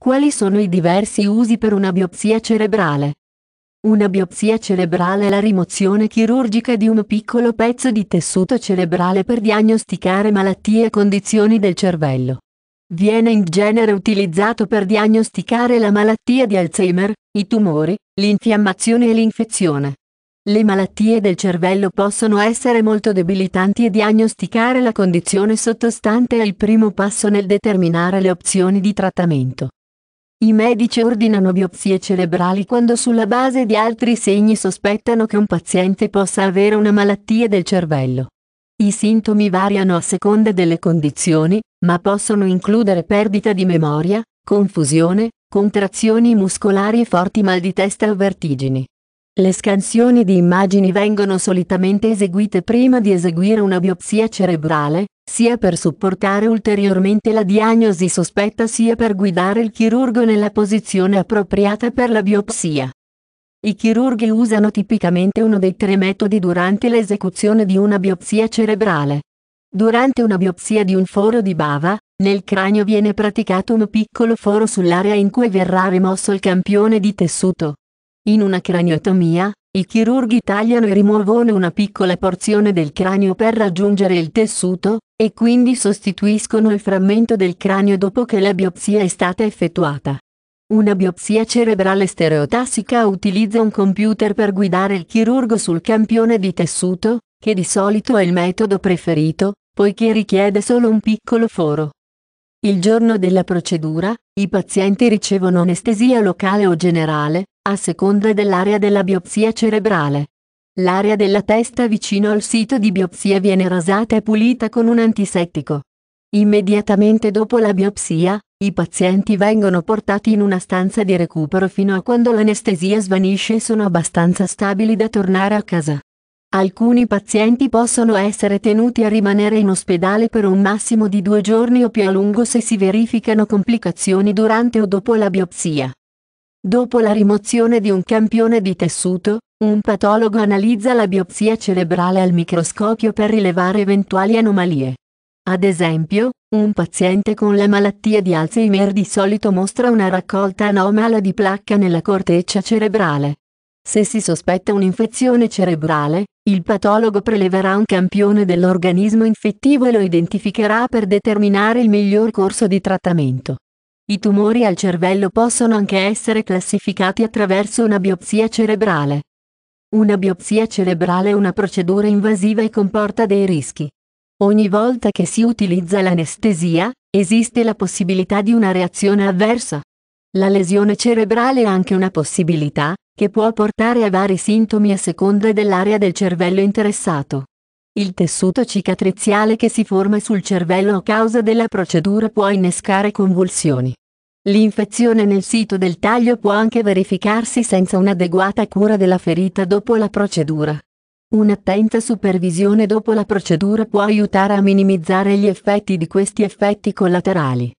Quali sono i diversi usi per una biopsia cerebrale? Una biopsia cerebrale è la rimozione chirurgica di un piccolo pezzo di tessuto cerebrale per diagnosticare malattie e condizioni del cervello. Viene in genere utilizzato per diagnosticare la malattia di Alzheimer, i tumori, l'infiammazione e l'infezione. Le malattie del cervello possono essere molto debilitanti e diagnosticare la condizione sottostante è il primo passo nel determinare le opzioni di trattamento. I medici ordinano biopsie cerebrali quando sulla base di altri segni sospettano che un paziente possa avere una malattia del cervello. I sintomi variano a seconda delle condizioni, ma possono includere perdita di memoria, confusione, contrazioni muscolari e forti mal di testa o vertigini. Le scansioni di immagini vengono solitamente eseguite prima di eseguire una biopsia cerebrale, sia per supportare ulteriormente la diagnosi sospetta sia per guidare il chirurgo nella posizione appropriata per la biopsia. I chirurghi usano tipicamente uno dei tre metodi durante l'esecuzione di una biopsia cerebrale. Durante una biopsia di un foro di bava, nel cranio viene praticato un piccolo foro sull'area in cui verrà rimosso il campione di tessuto. In una craniotomia, i chirurghi tagliano e rimuovono una piccola porzione del cranio per raggiungere il tessuto, e quindi sostituiscono il frammento del cranio dopo che la biopsia è stata effettuata. Una biopsia cerebrale stereotassica utilizza un computer per guidare il chirurgo sul campione di tessuto, che di solito è il metodo preferito, poiché richiede solo un piccolo foro. Il giorno della procedura, i pazienti ricevono anestesia locale o generale, a seconda dell'area della biopsia cerebrale. L'area della testa vicino al sito di biopsia viene rasata e pulita con un antisettico. Immediatamente dopo la biopsia, i pazienti vengono portati in una stanza di recupero fino a quando l'anestesia svanisce e sono abbastanza stabili da tornare a casa. Alcuni pazienti possono essere tenuti a rimanere in ospedale per un massimo di due giorni o più a lungo se si verificano complicazioni durante o dopo la biopsia. Dopo la rimozione di un campione di tessuto, un patologo analizza la biopsia cerebrale al microscopio per rilevare eventuali anomalie. Ad esempio, un paziente con la malattia di Alzheimer di solito mostra una raccolta anomala di placca nella corteccia cerebrale. Se si sospetta un'infezione cerebrale, il patologo preleverà un campione dell'organismo infettivo e lo identificherà per determinare il miglior corso di trattamento. I tumori al cervello possono anche essere classificati attraverso una biopsia cerebrale. Una biopsia cerebrale è una procedura invasiva e comporta dei rischi. Ogni volta che si utilizza l'anestesia, esiste la possibilità di una reazione avversa. La lesione cerebrale è anche una possibilità, che può portare a vari sintomi a seconda dell'area del cervello interessato. Il tessuto cicatriziale che si forma sul cervello a causa della procedura può innescare convulsioni. L'infezione nel sito del taglio può anche verificarsi senza un'adeguata cura della ferita dopo la procedura. Un'attenta supervisione dopo la procedura può aiutare a minimizzare gli effetti di questi effetti collaterali.